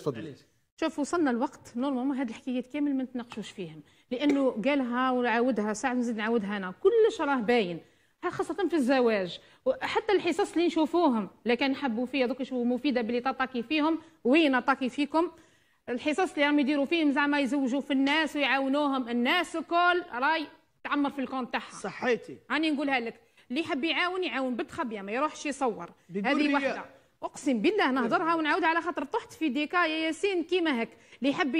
تفضلي شوف وصلنا الوقت نورمالمون هذه الحكايات كامل ما نتناقشوش فيهم لانه قالها وعاودها ساعه نزيد نعاودها انا كلش راه باين خاصة في الزواج وحتى الحصص اللي نشوفوهم لكن نحبوا حبوا فيها دوك يشوفوا مفيدة باللي تطاكي فيهم وين طاكي فيكم الحصص اللي راهم يديروا فيهم زعما يزوجوا في الناس ويعاونوهم الناس الكل راي تعمر في الكون تاعها صحيتي راني نقولها لك اللي يحب يعاون يعاون بالتخبيه ما يروحش يصور هذه واحدة اقسم بالله نهضرها ونعاودها على خاطر طحت في ديكا يا ياسين كيما هك اللي يحب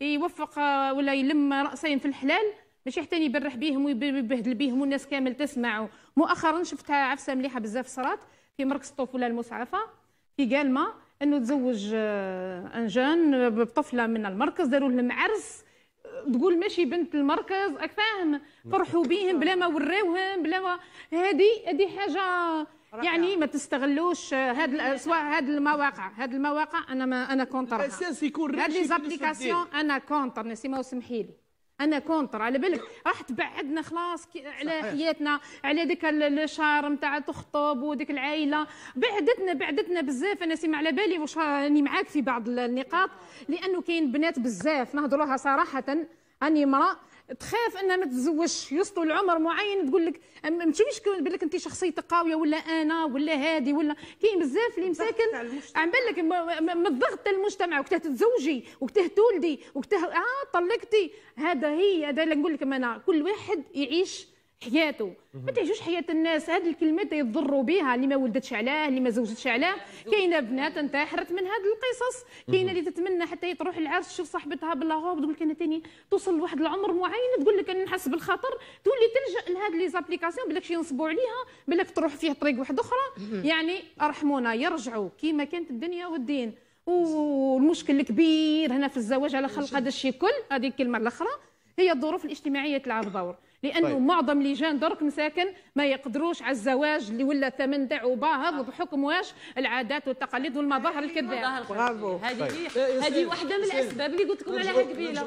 يوفق ولا يلم راسين في الحلال ماشي حتى يبرح بيهم ويبهدل بيهم والناس كامل تسمع مؤخرا شفتها عفسه مليحه بزاف صرات في مركز الطفوله المسعفه في قالما انه تزوج آه، ان بطفله من المركز داروا لهم عرس تقول ماشي بنت المركز اك فاهم فرحوا بيهم بلا ما وراوهم بلا ما هذه هذه حاجه يعني ما تستغلوش هاد سواء هاد المواقع هاد المواقع انا ما انا كونتر الاساس يكون هاد لي زابليكاسيون انا كونتر ما وسمحي لي انا كونتر على بالك راح تبعدنا خلاص على حياتنا على ديك الشهر نتاع تخطب وديك العائله بعدتنا بعدتنا بزاف انا سيما على بالي واش راني معاك في بعض النقاط لانه كاين بنات بزاف نهضروها صراحه اني امراه تخاف انها ما تتزوجش يوصلوا لعمر معين تقول لك مش يقول لك انت شخصيتك قاويه ولا انا ولا هادي ولا كاين بزاف اللي مساكن عم بالك من الضغط المجتمع وقتها تتزوجي وقتها تولدي وقتها اه طلقتي هذا هي هذا نقول لك انا كل واحد يعيش حياته ما تعيشوش حياه الناس هذه الكلمات يضروا بها اللي ما ولدتش علاه اللي ما زوجتش علاه كاينه بنات انتحرت من هذه القصص كاينه اللي تتمنى حتى تروح العرس تشوف صاحبتها باللاهور تقول لك انا ثاني توصل لواحد العمر معين تقول لك انا نحس بالخطر تولي تلجا لهذه لي زابليكاسيون بالك شي ينصبوا عليها بالك تروح فيه طريق واحد اخرى يعني ارحمونا يرجعوا كيما كانت الدنيا والدين والمشكل الكبير هنا في الزواج على خلق هذا الشيء كل هذه الكلمه الاخرى هي الظروف الاجتماعيه تلعب دور لانه طيب. معظم لجان درك مساكن ما يقدروش على الزواج اللي ولا ثمن تاعو باهظ بحكم واش العادات والتقاليد والمظاهر الكذاب هذه طيب. هذه إيه، إيه، واحده من إيه، الاسباب اللي قلت لكم عليها قبيله